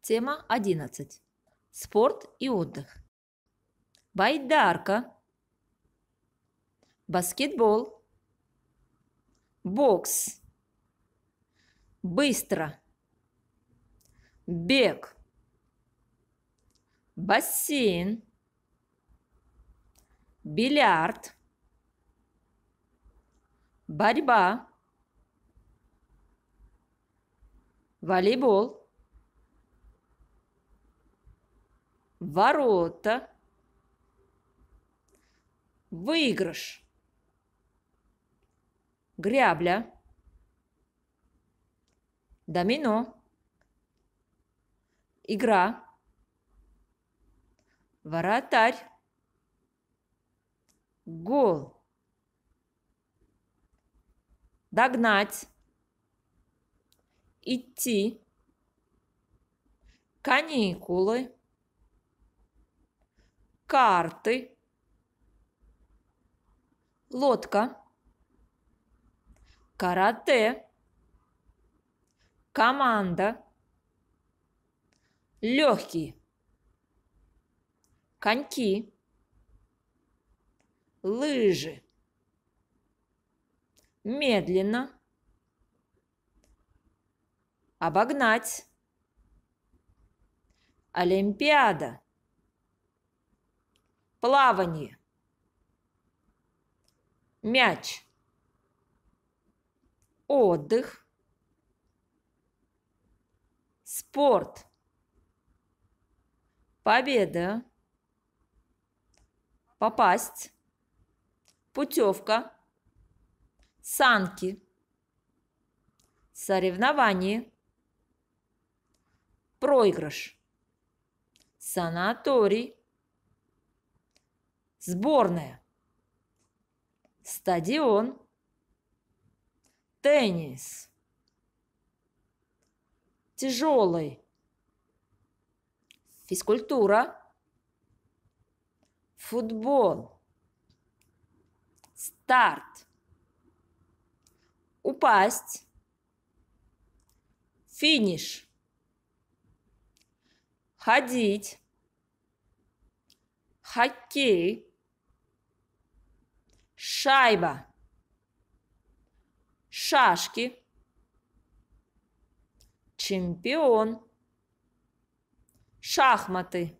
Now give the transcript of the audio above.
Тема 11. Спорт и отдых. Байдарка. Баскетбол. Бокс. Быстро. Бег. Бассейн. Бильярд. Борьба. Волейбол ворота, выигрыш, грябля, домино, игра, воротарь, гол, догнать, идти, каникулы, карты, лодка, карате, команда, легкие, коньки, лыжи, медленно, обогнать, Олимпиада – плавание, мяч, отдых, спорт, победа, попасть, путевка, санки, соревнование, проигрыш, санаторий, Сборная. Стадион. Теннис. Тяжелый. Физкультура. Футбол. Старт. Упасть. Финиш. Ходить. Хоккей шайба, шашки, чемпион, шахматы.